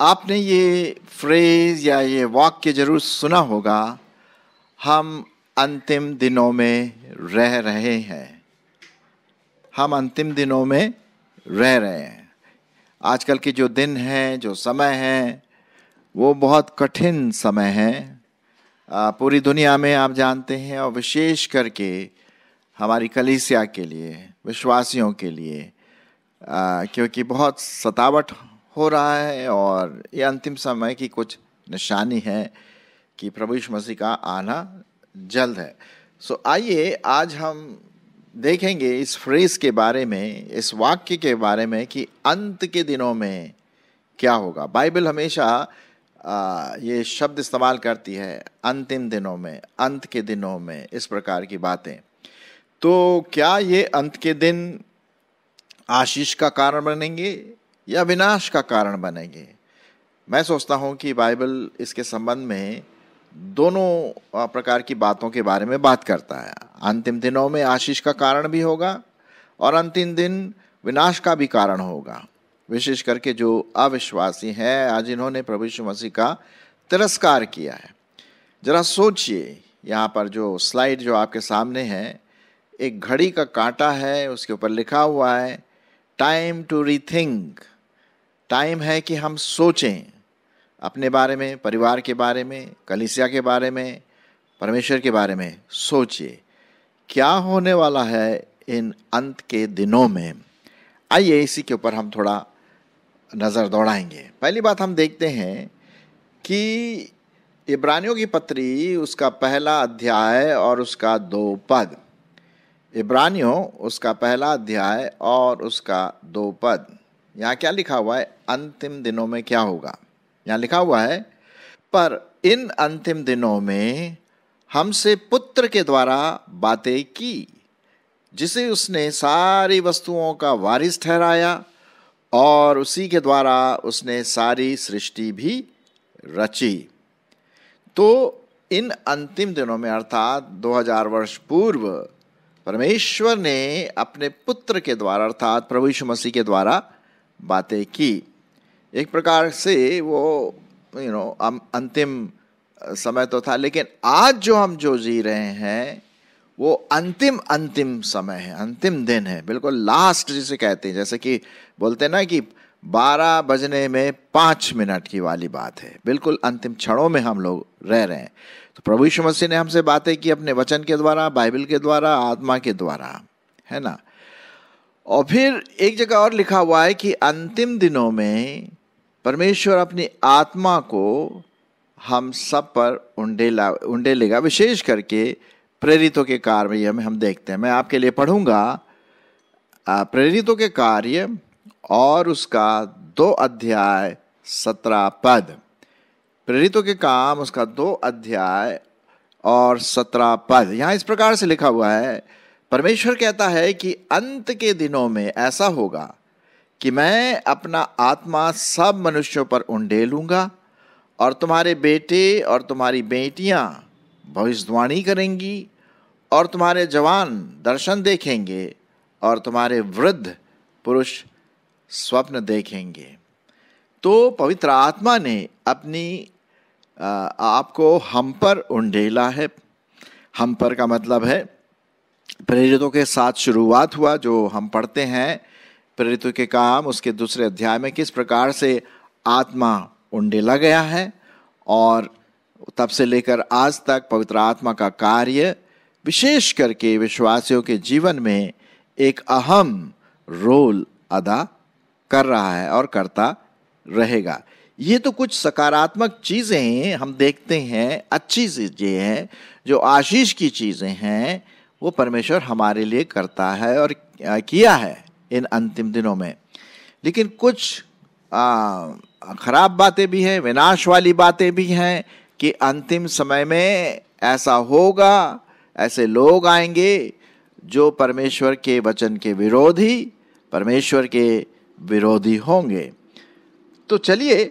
आपने ये फ्रेज या ये वाक्य जरूर सुना होगा हम अंतिम दिनों में रह रहे हैं हम अंतिम दिनों में रह रहे हैं आजकल के जो दिन हैं जो समय हैं वो बहुत कठिन समय हैं पूरी दुनिया में आप जानते हैं और विशेष करके हमारी कलीसिया के लिए विश्वासियों के लिए आ, क्योंकि बहुत सतावट हो रहा है और ये अंतिम समय की कुछ निशानी है कि प्रभु यीशु मसीह का आना जल्द है सो आइए आज हम देखेंगे इस फ्रेज के बारे में इस वाक्य के बारे में कि अंत के दिनों में क्या होगा बाइबल हमेशा आ, ये शब्द इस्तेमाल करती है अंतिम दिनों में अंत के दिनों में इस प्रकार की बातें तो क्या ये अंत के दिन आशीष का कारण बनेंगे या विनाश का कारण बनेंगे मैं सोचता हूँ कि बाइबल इसके संबंध में दोनों प्रकार की बातों के बारे में बात करता है अंतिम दिनों में आशीष का कारण भी होगा और अंतिम दिन विनाश का भी कारण होगा विशेष करके जो अविश्वासी हैं आज इन्होंने प्रभु यीशु मसीह का तिरस्कार किया है जरा सोचिए यहाँ पर जो स्लाइड जो आपके सामने है एक घड़ी का कांटा है उसके ऊपर लिखा हुआ है टाइम टू रीथिंक टाइम है कि हम सोचें अपने बारे में परिवार के बारे में कलिसिया के बारे में परमेश्वर के बारे में सोचिए क्या होने वाला है इन अंत के दिनों में आइए इसी के ऊपर हम थोड़ा नज़र दौड़ाएंगे पहली बात हम देखते हैं कि इब्रानियों की पत्री उसका पहला अध्याय और उसका दो पद इब्रानियों उसका पहला अध्याय और उसका दो पद यहाँ क्या लिखा हुआ है अंतिम दिनों में क्या होगा यहाँ लिखा हुआ है पर इन अंतिम दिनों में हमसे पुत्र के द्वारा बातें की जिसे उसने सारी वस्तुओं का वारिस ठहराया और उसी के द्वारा उसने सारी सृष्टि भी रची तो इन अंतिम दिनों में अर्थात 2000 वर्ष पूर्व परमेश्वर ने अपने पुत्र के द्वारा अर्थात प्रभु यीशु मसीह के द्वारा बातें की एक प्रकार से वो यू नो अंतिम समय तो था लेकिन आज जो हम जो जी रहे हैं वो अंतिम अंतिम समय है अंतिम दिन है बिल्कुल लास्ट जिसे कहते हैं जैसे कि बोलते हैं ना कि बारह बजने में पाँच मिनट की वाली बात है बिल्कुल अंतिम क्षणों में हम लोग रह रहे हैं तो प्रभु यीशु मसीह ने हमसे बातें की अपने वचन के द्वारा बाइबल के द्वारा आत्मा के द्वारा है ना और फिर एक जगह और लिखा हुआ है कि अंतिम दिनों में परमेश्वर अपनी आत्मा को हम सब पर उंडेला उंडेलेगा विशेष करके प्रेरितों के कार्य में हम देखते हैं मैं आपके लिए पढ़ूंगा प्रेरितों के कार्य और उसका दो अध्याय सत्रह पद प्रेरितों के काम उसका दो अध्याय और सत्रह पद यहाँ इस प्रकार से लिखा हुआ है परमेश्वर कहता है कि अंत के दिनों में ऐसा होगा कि मैं अपना आत्मा सब मनुष्यों पर उंडेलूंगा और तुम्हारे बेटे और तुम्हारी बेटियाँ भविष्यवाणी करेंगी और तुम्हारे जवान दर्शन देखेंगे और तुम्हारे वृद्ध पुरुष स्वप्न देखेंगे तो पवित्र आत्मा ने अपनी आपको हम पर उंडेला है हम पर का मतलब है प्रेरितों के साथ शुरुआत हुआ जो हम पढ़ते हैं प्रेरितों के काम उसके दूसरे अध्याय में किस प्रकार से आत्मा उंडेला गया है और तब से लेकर आज तक पवित्र आत्मा का कार्य विशेष करके विश्वासियों के जीवन में एक अहम रोल अदा कर रहा है और करता रहेगा ये तो कुछ सकारात्मक चीज़ें हैं हम देखते हैं अच्छी चीज़ें हैं जो आशीष की चीज़ें हैं वो परमेश्वर हमारे लिए करता है और किया है इन अंतिम दिनों में लेकिन कुछ ख़राब बातें भी हैं विनाश वाली बातें भी हैं कि अंतिम समय में ऐसा होगा ऐसे लोग आएंगे जो परमेश्वर के वचन के विरोधी परमेश्वर के विरोधी होंगे तो चलिए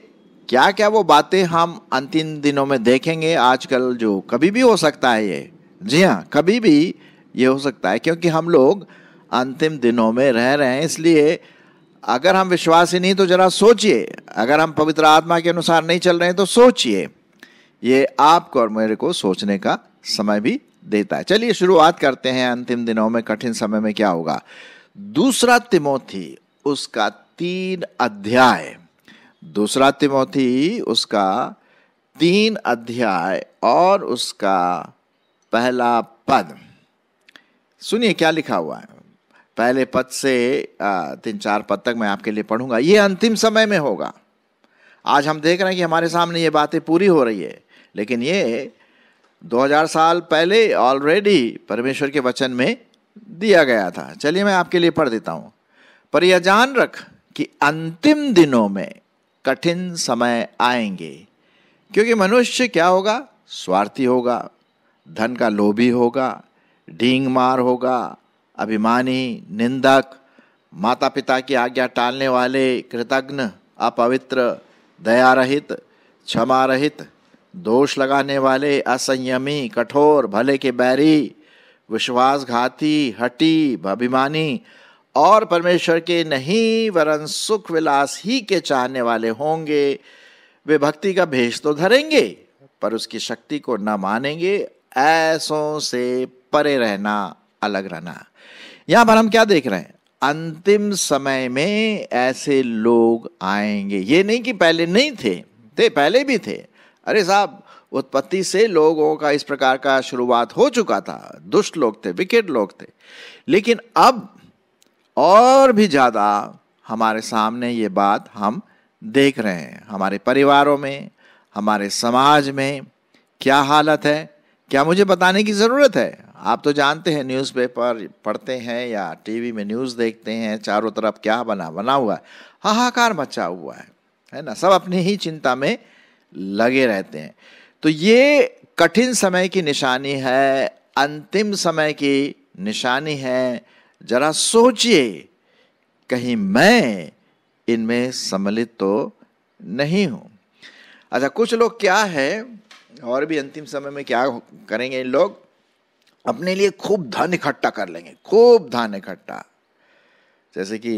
क्या क्या वो बातें हम अंतिम दिनों में देखेंगे आजकल जो कभी भी हो सकता है ये जी हाँ कभी भी ये हो सकता है क्योंकि हम लोग अंतिम दिनों में रह रहे हैं इसलिए अगर हम विश्वासी नहीं तो ज़रा सोचिए अगर हम पवित्र आत्मा के अनुसार नहीं चल रहे हैं तो सोचिए ये आपको और मेरे को सोचने का समय भी देता है चलिए शुरुआत करते हैं अंतिम दिनों में कठिन समय में क्या होगा दूसरा तिमोथी उसका तीन अध्याय दूसरा तिमोथी उसका तीन अध्याय और उसका पहला पद सुनिए क्या लिखा हुआ है पहले पद से तीन चार पद तक मैं आपके लिए पढ़ूंगा ये अंतिम समय में होगा आज हम देख रहे हैं कि हमारे सामने ये बातें पूरी हो रही है लेकिन ये 2000 साल पहले ऑलरेडी परमेश्वर के वचन में दिया गया था चलिए मैं आपके लिए पढ़ देता हूँ पर यह जान रख कि अंतिम दिनों में कठिन समय आएंगे क्योंकि मनुष्य क्या होगा स्वार्थी होगा धन का लोभी होगा ढींग मार होगा अभिमानी निंदक माता पिता की आज्ञा टालने वाले कृतघ्न अपवित्र दया रहित क्षमा रहित दोष लगाने वाले असंयमी कठोर भले के बैरी विश्वासघाती हटी अभिमानी और परमेश्वर के नहीं वरन सुख विलास ही के चाहने वाले होंगे वे भक्ति का भेष तो धरेंगे पर उसकी शक्ति को न मानेंगे ऐसों से परे रहना अलग रहना यहां पर हम क्या देख रहे हैं अंतिम समय में ऐसे लोग आएंगे ये नहीं कि पहले नहीं थे थे पहले भी थे अरे साहब उत्पत्ति से लोगों का इस प्रकार का शुरुआत हो चुका था दुष्ट लोग थे विकेट लोग थे लेकिन अब और भी ज़्यादा हमारे सामने ये बात हम देख रहे हैं हमारे परिवारों में हमारे समाज में क्या हालत है क्या मुझे बताने की ज़रूरत है आप तो जानते हैं न्यूज़पेपर पढ़ते हैं या टीवी में न्यूज़ देखते हैं चारों तरफ क्या बना बना हुआ है हाहाकार मचा हुआ है है ना सब अपनी ही चिंता में लगे रहते हैं तो ये कठिन समय की निशानी है अंतिम समय की निशानी है जरा सोचिए कहीं मैं इनमें सम्मिलित तो नहीं हूं अच्छा कुछ लोग क्या है और भी अंतिम समय में क्या करेंगे इन लोग अपने लिए खूब धन इकट्ठा कर लेंगे खूब धन इकट्ठा जैसे कि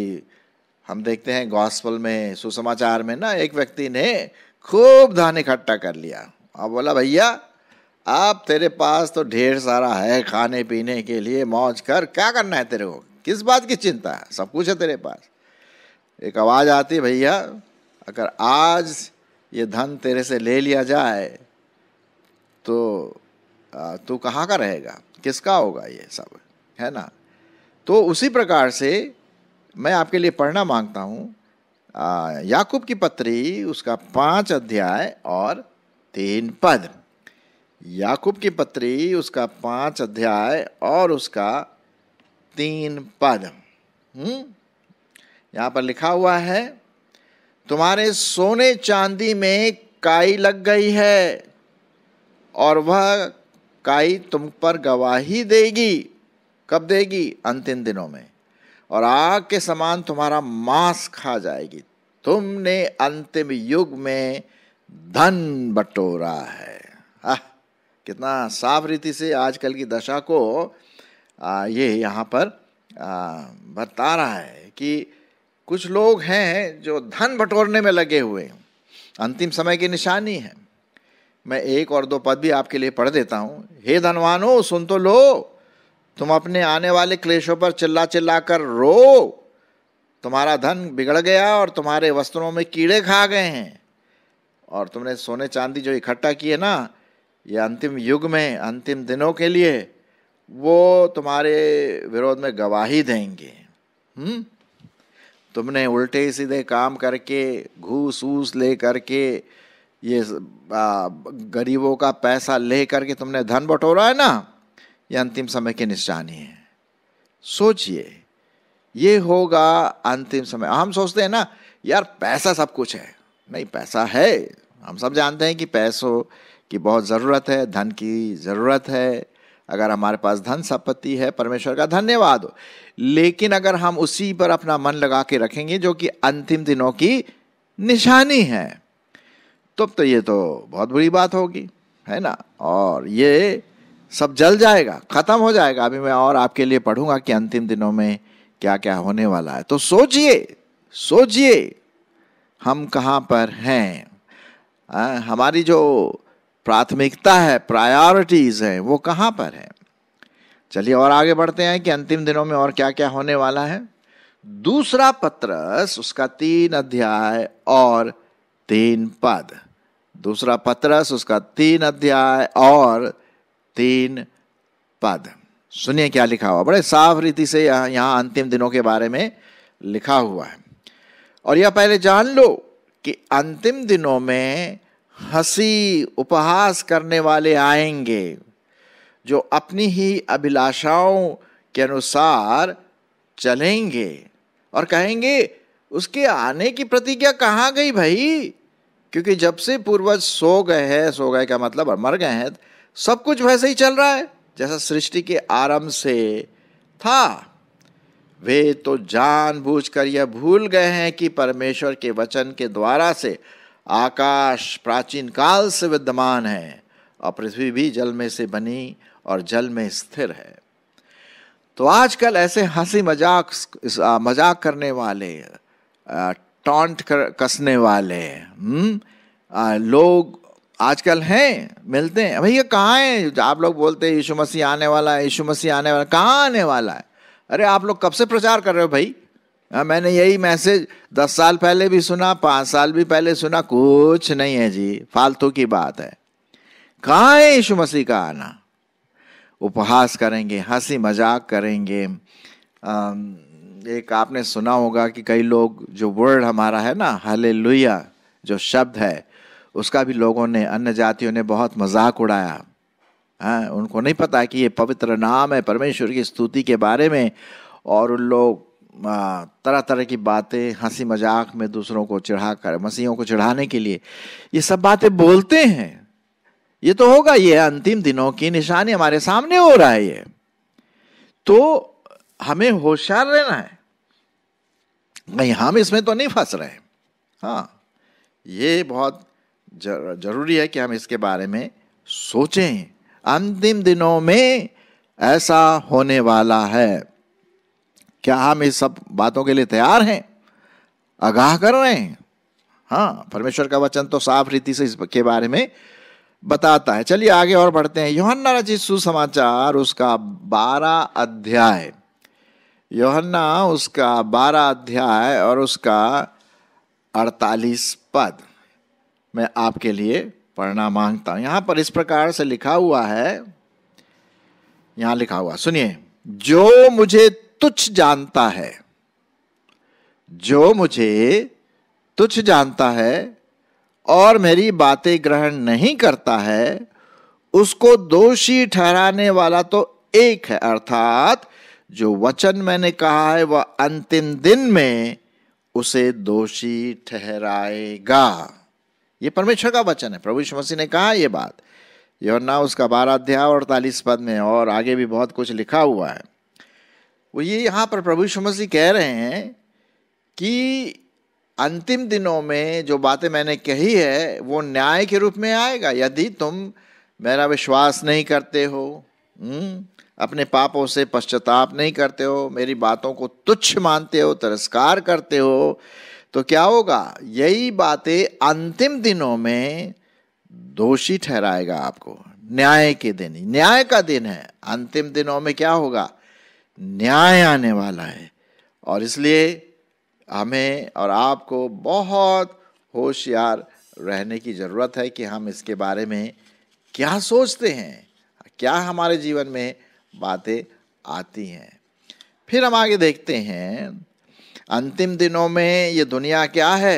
हम देखते हैं गॉस्पल में सुसमाचार में ना एक व्यक्ति ने खूब धान इकट्ठा कर लिया और बोला भैया आप तेरे पास तो ढेर सारा है खाने पीने के लिए मौज कर क्या करना है तेरे को किस बात की चिंता है सब कुछ है तेरे पास एक आवाज़ आती भैया अगर आज ये धन तेरे से ले लिया जाए तो तू कहाँ का रहेगा किसका होगा ये सब है ना तो उसी प्रकार से मैं आपके लिए पढ़ना मांगता हूँ याकूब की पत्री उसका पाँच अध्याय और तीन पद याकूब की पत्री उसका पाँच अध्याय और उसका तीन पद हम्म? यहाँ पर लिखा हुआ है तुम्हारे सोने चांदी में काई लग गई है और वह काई तुम पर गवाही देगी कब देगी अंतिम दिनों में और आग के समान तुम्हारा मांस खा जाएगी तुमने अंतिम युग में धन बटोरा है आह कितना साफ रीति से आजकल की दशा को आ, ये यहाँ पर आ, बता रहा है कि कुछ लोग हैं जो धन बटोरने में लगे हुए हैं अंतिम समय की निशानी है मैं एक और दो पद भी आपके लिए पढ़ देता हूँ हे धनवानो सुन तो लो तुम अपने आने वाले क्लेशों पर चिल्ला चिल्ला कर रो तुम्हारा धन बिगड़ गया और तुम्हारे वस्त्रों में कीड़े खा गए हैं और तुमने सोने चांदी जो इकट्ठा किए ना ये अंतिम युग में अंतिम दिनों के लिए वो तुम्हारे विरोध में गवाही देंगे हुँ? हम्म? तुमने उल्टे सीधे काम करके घूस ऊस ले करके ये गरीबों का पैसा ले करके तुमने धन बटोरा है ना ये अंतिम समय की निशानी है सोचिए ये होगा अंतिम समय हम सोचते हैं ना यार पैसा सब कुछ है नहीं पैसा है हम सब जानते हैं कि पैसों की बहुत ज़रूरत है धन की ज़रूरत है अगर हमारे पास धन संपत्ति है परमेश्वर का धन्यवाद हो लेकिन अगर हम उसी पर अपना मन लगा के रखेंगे जो कि अंतिम दिनों की निशानी है तब तो, तो ये तो बहुत बुरी बात होगी है ना और ये सब जल जाएगा खत्म हो जाएगा अभी मैं और आपके लिए पढ़ूंगा कि अंतिम दिनों में क्या क्या होने वाला है तो सोचिए सोचिए हम कहाँ पर हैं आ, हमारी जो प्राथमिकता है प्रायोरिटीज़ हैं वो कहाँ पर है चलिए और आगे बढ़ते हैं कि अंतिम दिनों में और क्या क्या होने वाला है दूसरा पत्रस उसका तीन अध्याय और तीन पद दूसरा पत्रस उसका तीन अध्याय और तीन पद सुनिए क्या लिखा हुआ बड़े साफ रीति से यहाँ अंतिम दिनों के बारे में लिखा हुआ है और यह पहले जान लो कि अंतिम दिनों में हंसी उपहास करने वाले आएंगे जो अपनी ही अभिलाषाओं के अनुसार चलेंगे और कहेंगे उसके आने की प्रतिज्ञा कहाँ गई भाई क्योंकि जब से पूर्वज सो गए हैं सो गए का मतलब मर गए हैं सब कुछ वैसे ही चल रहा है जैसा सृष्टि के आरंभ से था वे तो जानबूझकर यह भूल गए हैं कि परमेश्वर के वचन के द्वारा से आकाश प्राचीन काल से विद्यमान है और पृथ्वी भी जल में से बनी और जल में स्थिर है तो आजकल ऐसे हंसी मजाक मजाक करने वाले टॉन्ट कर, कसने वाले हम्म लोग आजकल हैं मिलते हैं भैया कहाँ हैं आप लोग बोलते हैं यीशु मसीह आने वाला है यीशु मसीह आने वाला कहाँ आने वाला है अरे आप लोग कब से प्रचार कर रहे हो भाई आ, हाँ, मैंने यही मैसेज दस साल पहले भी सुना पाँच साल भी पहले सुना कुछ नहीं है जी फालतू की बात है कहाँ है यीशु मसीह का आना उपहास करेंगे हंसी मजाक करेंगे आ, एक आपने सुना होगा कि कई लोग जो वर्ड हमारा है ना हले जो शब्द है उसका भी लोगों ने अन्य जातियों ने बहुत मजाक उड़ाया हाँ उनको नहीं पता कि ये पवित्र नाम है परमेश्वर की स्तुति के बारे में और उन लोग तरह तरह की बातें हंसी मजाक में दूसरों को चढ़ा कर मसीहों को चढ़ाने के लिए ये सब बातें बोलते हैं ये तो होगा ये अंतिम दिनों की निशानी हमारे सामने हो रहा है ये तो हमें होशियार रहना है नहीं हम इसमें तो नहीं फंस रहे हाँ ये बहुत जरूरी है कि हम इसके बारे में सोचें अंतिम दिनों में ऐसा होने वाला है क्या हम इस सब बातों के लिए तैयार हैं आगाह कर रहे हैं हाँ परमेश्वर का वचन तो साफ रीति से इसके बारे में बताता है चलिए आगे और बढ़ते हैं योहन्ना रचित सुसमाचार उसका बारह अध्याय योहन्ना उसका बारह अध्याय और उसका अड़तालीस पद मैं आपके लिए पढ़ना मांगता हूं यहां पर इस प्रकार से लिखा हुआ है यहां लिखा हुआ सुनिए जो मुझे तुच्छ जानता है जो मुझे तुच्छ जानता है और मेरी बातें ग्रहण नहीं करता है उसको दोषी ठहराने वाला तो एक है अर्थात जो वचन मैंने कहा है वह अंतिम दिन में उसे दोषी ठहराएगा ये परमेश्वर का वचन है प्रभु यीशु मसीह ने कहा ये बात योना उसका बारह अध्याय और तालीस पद में और आगे भी बहुत कुछ लिखा हुआ है वो ये यहाँ पर प्रभु यीशु मसीह कह रहे हैं कि अंतिम दिनों में जो बातें मैंने कही है वो न्याय के रूप में आएगा यदि तुम मेरा विश्वास नहीं करते हो हम्म, अपने पापों से पश्चाताप नहीं करते हो मेरी बातों को तुच्छ मानते हो तिरस्कार करते हो तो क्या होगा यही बातें अंतिम दिनों में दोषी ठहराएगा आपको न्याय के दिन न्याय का दिन है अंतिम दिनों में क्या होगा न्याय आने वाला है और इसलिए हमें और आपको बहुत होशियार रहने की ज़रूरत है कि हम इसके बारे में क्या सोचते हैं क्या हमारे जीवन में बातें आती हैं फिर हम आगे देखते हैं अंतिम दिनों में ये दुनिया क्या है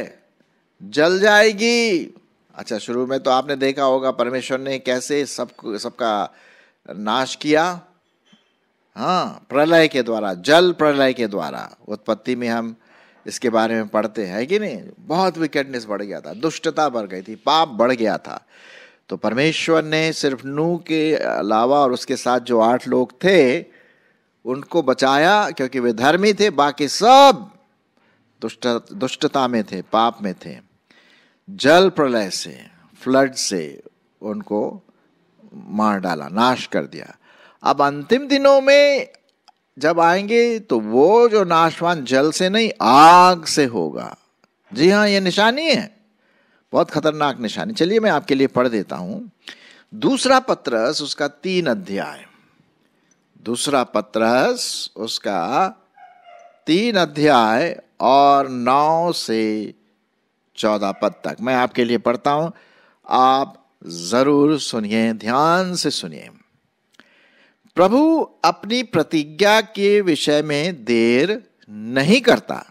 जल जाएगी अच्छा शुरू में तो आपने देखा होगा परमेश्वर ने कैसे सब सबका नाश किया हाँ प्रलय के द्वारा जल प्रलय के द्वारा उत्पत्ति में हम इसके बारे में पढ़ते हैं कि नहीं बहुत विकेटनेस बढ़ गया था दुष्टता बढ़ गई थी पाप बढ़ गया था तो परमेश्वर ने सिर्फ नू के अलावा और उसके साथ जो आठ लोग थे उनको बचाया क्योंकि वे धर्मी थे बाकी सब दुष्ट दुष्टता में थे पाप में थे जल प्रलय से फ्लड से उनको मार डाला नाश कर दिया अब अंतिम दिनों में जब आएंगे तो वो जो नाशवान जल से नहीं आग से होगा जी हाँ ये निशानी है बहुत खतरनाक निशानी चलिए मैं आपके लिए पढ़ देता हूँ दूसरा पत्रस उसका तीन अध्याय दूसरा पत्रस उसका तीन अध्याय और नौ से चौदह पद तक मैं आपके लिए पढ़ता हूं आप जरूर सुनिए ध्यान से सुनिए प्रभु अपनी प्रतिज्ञा के विषय में देर नहीं करता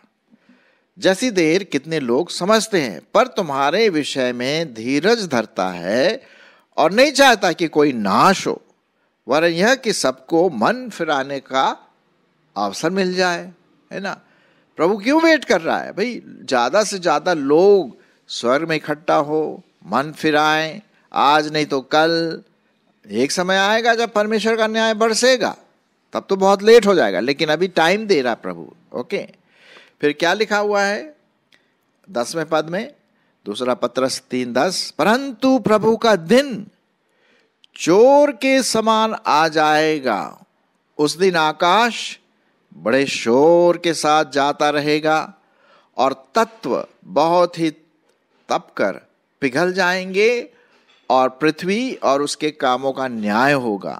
जैसी देर कितने लोग समझते हैं पर तुम्हारे विषय में धीरज धरता है और नहीं चाहता कि कोई नाश हो वरन यह कि सबको मन फिराने का अवसर मिल जाए है ना प्रभु क्यों वेट कर रहा है भाई ज़्यादा से ज़्यादा लोग स्वर्ग में इकट्ठा हो मन फिराएं आज नहीं तो कल एक समय आएगा जब परमेश्वर का न्याय बरसेगा तब तो बहुत लेट हो जाएगा लेकिन अभी टाइम दे रहा प्रभु ओके फिर क्या लिखा हुआ है दसवें पद में दूसरा पत्रस तीन दस परंतु प्रभु का दिन चोर के समान आ जाएगा उस दिन आकाश बड़े शोर के साथ जाता रहेगा और तत्व बहुत ही तप कर पिघल जाएंगे और पृथ्वी और उसके कामों का न्याय होगा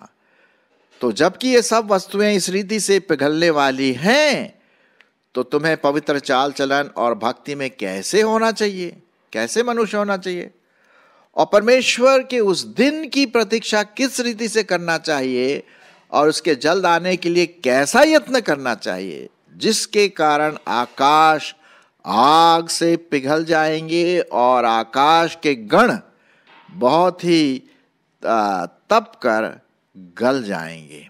तो जबकि ये सब वस्तुएं इस रीति से पिघलने वाली हैं तो तुम्हें पवित्र चाल चलन और भक्ति में कैसे होना चाहिए कैसे मनुष्य होना चाहिए और परमेश्वर के उस दिन की प्रतीक्षा किस रीति से करना चाहिए और उसके जल्द आने के लिए कैसा यत्न करना चाहिए जिसके कारण आकाश आग से पिघल जाएंगे और आकाश के गण बहुत ही तप कर गल जाएंगे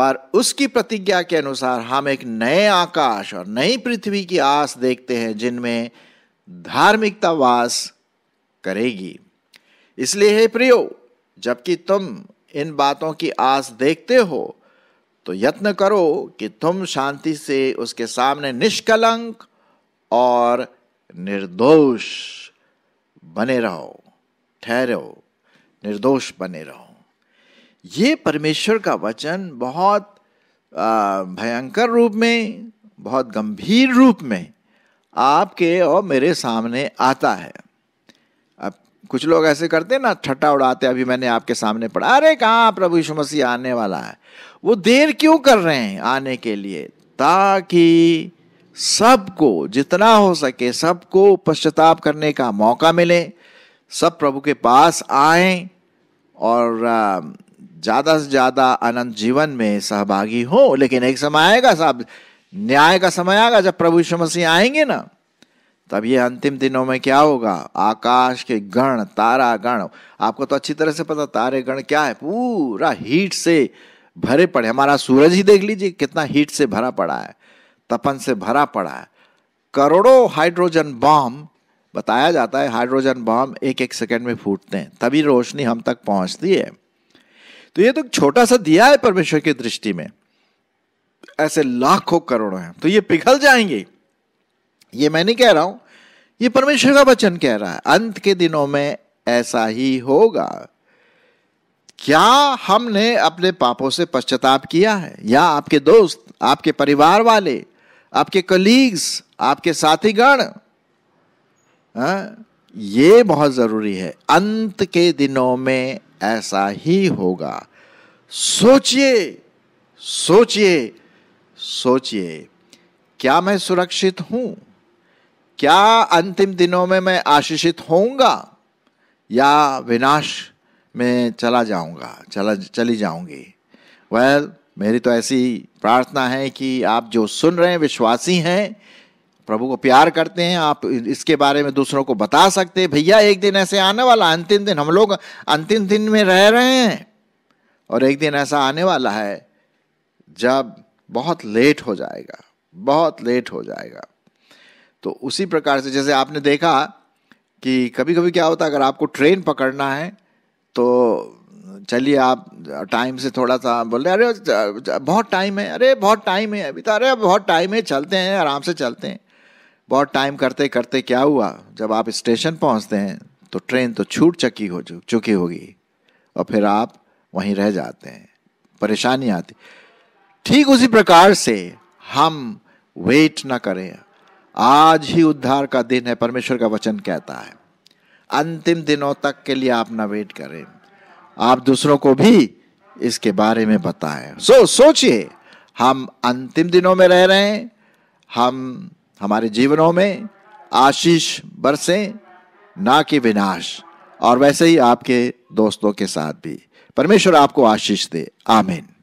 पर उसकी प्रतिज्ञा के अनुसार हम एक नए आकाश और नई पृथ्वी की आस देखते हैं जिनमें धार्मिकता वास करेगी इसलिए हे प्रियो जबकि तुम इन बातों की आस देखते हो तो यत्न करो कि तुम शांति से उसके सामने निष्कलंक और निर्दोष बने रहो ठहरो निर्दोष बने रहो ये परमेश्वर का वचन बहुत भयंकर रूप में बहुत गंभीर रूप में आपके और मेरे सामने आता है कुछ लोग ऐसे करते हैं ना छठा उड़ाते अभी मैंने आपके सामने पढ़ा अरे कहाँ प्रभु यीशु मसीह आने वाला है वो देर क्यों कर रहे हैं आने के लिए ताकि सबको जितना हो सके सबको पश्चाताप करने का मौका मिले सब प्रभु के पास आए और ज़्यादा से ज़्यादा अनंत जीवन में सहभागी हो लेकिन एक समय आएगा साहब न्याय का समय आएगा जब प्रभु यीशु मसीह आएंगे ना तब ये अंतिम दिनों में क्या होगा आकाश के गण तारा गण आपको तो अच्छी तरह से पता तारे गण क्या है पूरा हीट से भरे पड़े हमारा सूरज ही देख लीजिए कितना हीट से भरा पड़ा है तपन से भरा पड़ा है करोड़ों हाइड्रोजन बॉम्ब बताया जाता है हाइड्रोजन बॉम्ब एक एक सेकंड में फूटते हैं तभी रोशनी हम तक पहुंचती है तो ये तो छोटा सा दिया है परमेश्वर की दृष्टि में ऐसे लाखों करोड़ों हैं तो ये पिघल जाएंगे ये मैं नहीं कह रहा हूं ये परमेश्वर का वचन कह रहा है अंत के दिनों में ऐसा ही होगा क्या हमने अपने पापों से पश्चाताप किया है या आपके दोस्त आपके परिवार वाले आपके कलीग्स आपके साथीगण हाँ, ये बहुत जरूरी है अंत के दिनों में ऐसा ही होगा सोचिए सोचिए सोचिए क्या मैं सुरक्षित हूं क्या अंतिम दिनों में मैं आशीषित होऊंगा या विनाश में चला जाऊंगा चला चली जाऊंगी वेल well, मेरी तो ऐसी प्रार्थना है कि आप जो सुन रहे हैं विश्वासी हैं प्रभु को प्यार करते हैं आप इसके बारे में दूसरों को बता सकते हैं भैया एक दिन ऐसे आने वाला अंतिम दिन हम लोग अंतिम दिन में रह रहे हैं और एक दिन ऐसा आने वाला है जब बहुत लेट हो जाएगा बहुत लेट हो जाएगा तो उसी प्रकार से जैसे आपने देखा कि कभी कभी क्या होता है अगर आपको ट्रेन पकड़ना है तो चलिए आप टाइम से थोड़ा सा बोल रहे अरे बहुत टाइम है अरे बहुत टाइम है अभी तो अरे बहुत टाइम है चलते हैं आराम से चलते हैं बहुत टाइम करते करते क्या हुआ जब आप स्टेशन पहुंचते हैं तो ट्रेन तो छूट चकी हो चुकी होगी और फिर आप वहीं रह जाते हैं परेशानी आती ठीक उसी प्रकार से हम वेट ना करें आज ही उद्धार का दिन है परमेश्वर का वचन कहता है अंतिम दिनों तक के लिए आप ना वेट करें आप दूसरों को भी इसके बारे में बताएं सो so, सोचिए हम अंतिम दिनों में रह रहे हैं हम हमारे जीवनों में आशीष बरसें ना कि विनाश और वैसे ही आपके दोस्तों के साथ भी परमेश्वर आपको आशीष दे आमीन